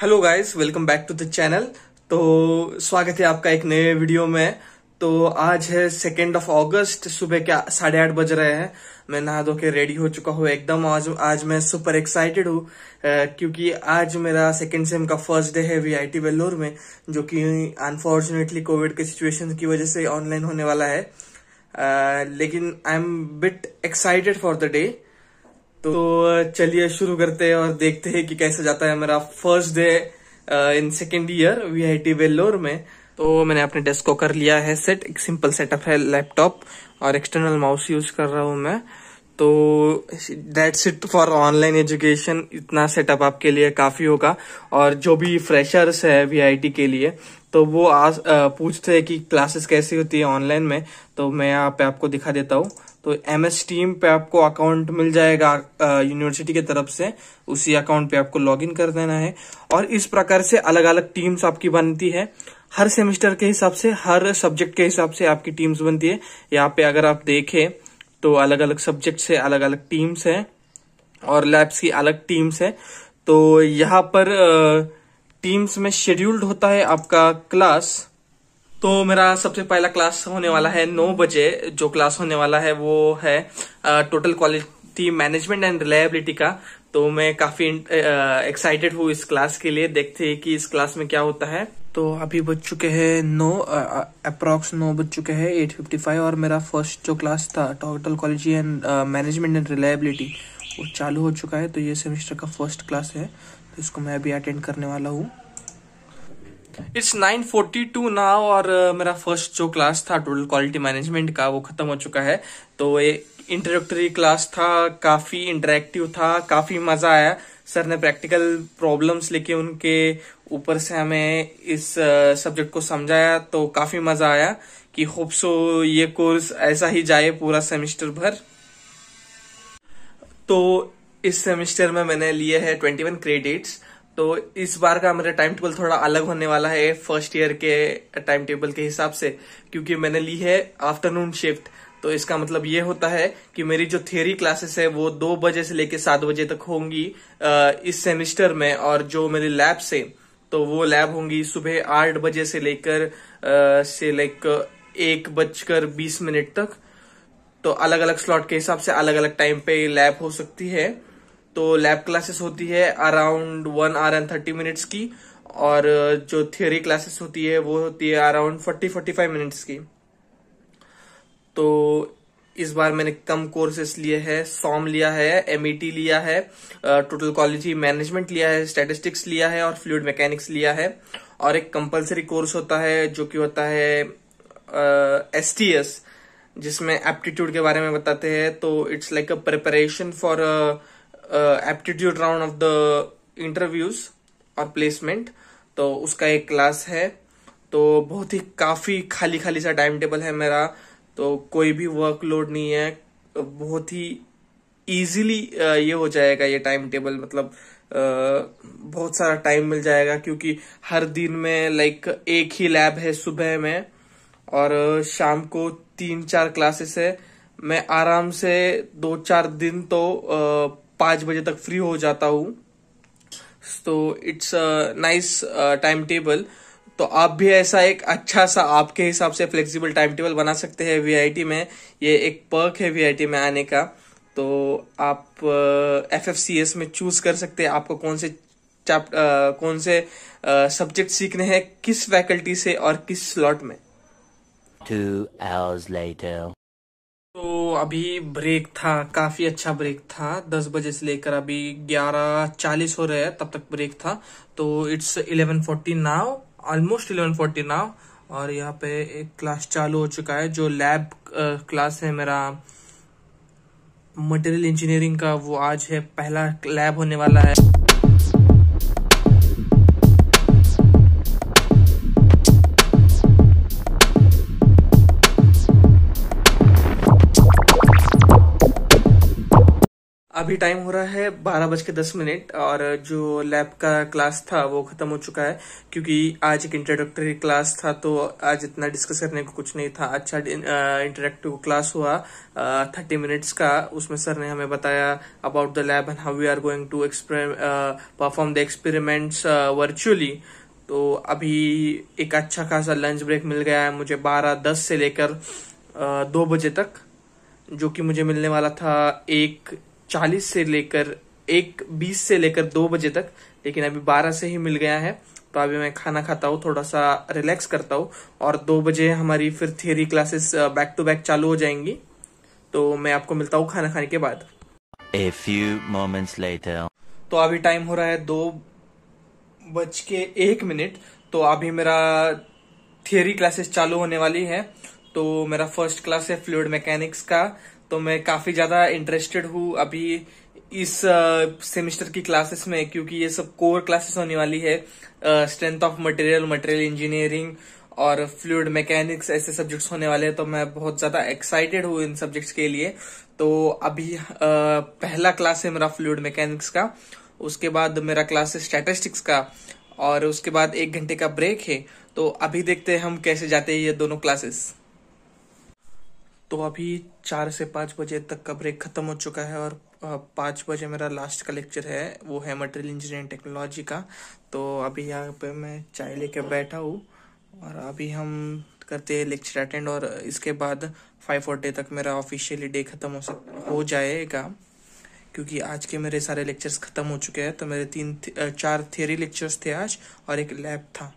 Hello guys welcome back to the channel तो स्वागत है आपका एक नए वीडियो में तो आज है सेकेंड ऑफ अगस्त सुबह के साढ़े आठ बज रहे हैं मैं नहा धो के रेडी हो चुका हूँ एकदम आज आज मैं सुपर एक्साइटेड हूँ क्योंकि आज मेरा सेकेंड सेम का फर्स्ट डे है वीआईटी वेल्लोर में जो कि अनफॉर्चुनेटली कोविड के सिचुएशन की वजह से ऑनलाइन होने वाला है आ, लेकिन I am bit excited for the day तो चलिए शुरू करते हैं और देखते हैं कि कैसा जाता है मेरा first day in second year V I T Vellore में तो मैंने अपने डेस्क को कर लिया है सेट एक सिंपल सेटअप है लैपटॉप और एक्सटर्नल माउस यूज कर रहा हूँ मैं तो that's it for online education इतना सेटअप आपके लिए काफ़ी होगा और जो भी फ्रेशर्स है वीआईटी के लिए तो वो आज पूछते हैं कि क्लासेस कैसी होती है ऑनलाइन में तो मैं यहाँ पे आपको दिखा देता हूँ तो एम एस टीम पे आपको अकाउंट मिल जाएगा यूनिवर्सिटी की तरफ से उसी अकाउंट पे आपको लॉगिन कर देना है और इस प्रकार से अलग अलग टीम्स आपकी बनती है हर सेमेस्टर के हिसाब से हर सब्जेक्ट के हिसाब से आपकी टीम्स बनती है यहाँ पे अगर आप देखें तो अलग अलग सब्जेक्ट से अलग अलग टीम्स हैं और लैब्स की अलग टीम्स हैं तो यहाँ पर टीम्स में शेड्यूल्ड होता है आपका क्लास तो मेरा सबसे पहला क्लास होने वाला है नौ बजे जो क्लास होने वाला है वो है total quality management and reliability का तो मैं काफी एक्साइटेड हूँ इस क्लास के लिए देखते हैं कि इस क्लास में क्या होता है तो अभी बज चुके हैं नौ अप्रॉक्स नौ बज चुके हैं एट फिफ्टी फाइव और मेरा फर्स्ट जो क्लास था total college and management and reliability वो चालू हो चुका है तो ये सेमेस्टर का फर्स्ट क्लास है तो इसको मैं अभी अटेंड करने वाला हूँ it's nine forty two now और मेरा फर्स्ट जो क्लास था टोटल क्वालिटी मैनेजमेंट का वो खत्म हो चुका है तो ये इंट्रोडक्टरी क्लास था काफी इंटरेक्टिव था काफी मजा आया सर ने प्रैक्टिकल प्रॉब्लम्स लेके उनके ऊपर से हमें इस सब्जेक्ट को समझाया तो काफी मजा आया कि होप सो ये कोर्स ऐसा ही जाए पूरा सेमेस्टर भर तो इस सेमेस्टर में मैंने लिए है 21 क्रेडिट्स तो इस बार का मेरा टाइम टेबल थोड़ा अलग होने वाला है फर्स्ट ईयर के टाइम टेबल के हिसाब से क्योंकि मैंने ली है आफ्टरनून शिफ्ट तो इसका मतलब ये होता है कि मेरी जो थियरी क्लासेस है वो दो बजे से लेकर सात बजे तक होंगी इस सेमिस्टर में और जो मेरी लैब से तो वो लैब होंगी सुबह आठ बजे से लेकर से लाइक एक बजकर बीस मिनट तक तो अलग अलग स्लॉट के हिसाब से अलग अलग टाइम पे लैब हो सकती है तो लैब क्लासेस होती है around one hour and thirty minutes की और जो थ्योरी क्लासेस होती है वो होती है around forty forty five minutes की तो इस बार मैंने कम कोर्सेस लिए हैं सॉम लिया है एमईटी e लिया है टोटल कॉलेजी मैनेजमेंट लिया है स्टेटिस्टिक्स लिया है और फ्लूड मैकेनिक्स लिया है और एक कंपलसरी कोर्स होता है जो कि होता है एस टी एस जिसमें एप्टीट्यूड के बारे में बताते हैं तो it's like a preparation for aptitude round of the interviews और प्लेसमेंट तो उसका एक क्लास है तो बहुत ही काफी खाली खाली सा टाइम टेबल है मेरा तो कोई भी वर्कलोड नहीं है बहुत ही इजीली ये हो जाएगा ये टाइम टेबल मतलब बहुत सारा टाइम मिल जाएगा क्योंकि हर दिन में लाइक एक ही लैब है सुबह में और शाम को तीन चार क्लासेस है मैं आराम से दो चार दिन तो पांच बजे तक फ्री हो जाता हूँ तो इट्स नाइस टाइम टेबल तो आप भी ऐसा एक अच्छा सा आपके हिसाब से फ्लेक्सिबल टाइम टेबल बना सकते हैं वीआईटी में ये एक पर्क है वीआईटी में आने का तो आप एफ एफ सी एस में चूज कर सकते हैं आपको कौन से चैप्टर कौन से सब्जेक्ट सीखने हैं किस फैकल्टी से और किस स्लॉट में तो अभी ब्रेक था काफी अच्छा ब्रेक था दस बजे से लेकर अभी ग्यारह चालीस हो रहे हैं तब तक ब्रेक था तो it's eleven forty now almost eleven forty now और यहाँ पे एक क्लास चालू हो चुका है जो लैब क्लास है मेरा मटेरियल इंजीनियरिंग का वो आज है पहला लैब होने वाला है अभी टाइम हो रहा है बारह बज के दस मिनट और जो लैब का क्लास था वो खत्म हो चुका है क्योंकि आज एक इंट्रोडक्टरी क्लास था तो आज इतना डिस्कस करने को कुछ नहीं था अच्छा इंटरेक्टिव क्लास हुआ थर्टी मिनट्स का उसमें सर ने हमें बताया about the lab and how we are going to perform the experiments virtually तो अभी एक अच्छा खासा लंच ब्रेक मिल गया है मुझे बारह दस से लेकर दो बजे तक जो कि मुझे मिलने वाला था एक चालीस से लेकर एक बीस से लेकर दो बजे तक लेकिन अभी बारह से ही मिल गया है तो अभी मैं खाना खाता हूँ थोड़ा सा रिलैक्स करता हूँ और दो बजे हमारी फिर theory classes back to back चालू हो जाएंगी तो मैं आपको मिलता हूँ खाना खाने के बाद A few moments later. तो अभी टाइम हो रहा है दो बज के एक मिनट तो अभी मेरा थियरी क्लासेस चालू होने वाली है तो मेरा फर्स्ट क्लास है फ्लूड मैकेनिक्स का तो मैं काफी ज्यादा इंटरेस्टेड हूँ अभी इस सेमेस्टर की क्लासेस में क्योंकि ये सब कोर क्लासेस होने वाली है strength of material material engineering और फ्लूड मैकेनिक्स ऐसे सब्जेक्ट्स होने वाले हैं तो मैं बहुत ज्यादा एक्साइटेड हूँ इन सब्जेक्ट्स के लिए तो अभी uh, पहला क्लास है मेरा फ्लूड मैकेनिक्स का उसके बाद मेरा क्लास है स्टेटिस्टिक्स का और उसके बाद एक घंटे का ब्रेक है तो अभी देखते हैं हम कैसे जाते हैं ये दोनों क्लासेस तो अभी चार से पाँच बजे तक का ब्रेक ख़त्म हो चुका है और पाँच बजे मेरा लास्ट का लेक्चर है वो है मटेरियल इंजीनियरिंग टेक्नोलॉजी का तो अभी यहाँ पे मैं चाय लेके बैठा हूँ और अभी हम करते हैं लेक्चर अटेंड और इसके बाद फाइव फोर्टी तक मेरा ऑफिशियली डे ख़त्म हो सक हो जाएगा क्योंकि आज के मेरे सारे लेक्चर्स ख़त्म हो चुके हैं तो मेरे तीन चार थियोरी लेक्चर्स थे आज और एक लैब था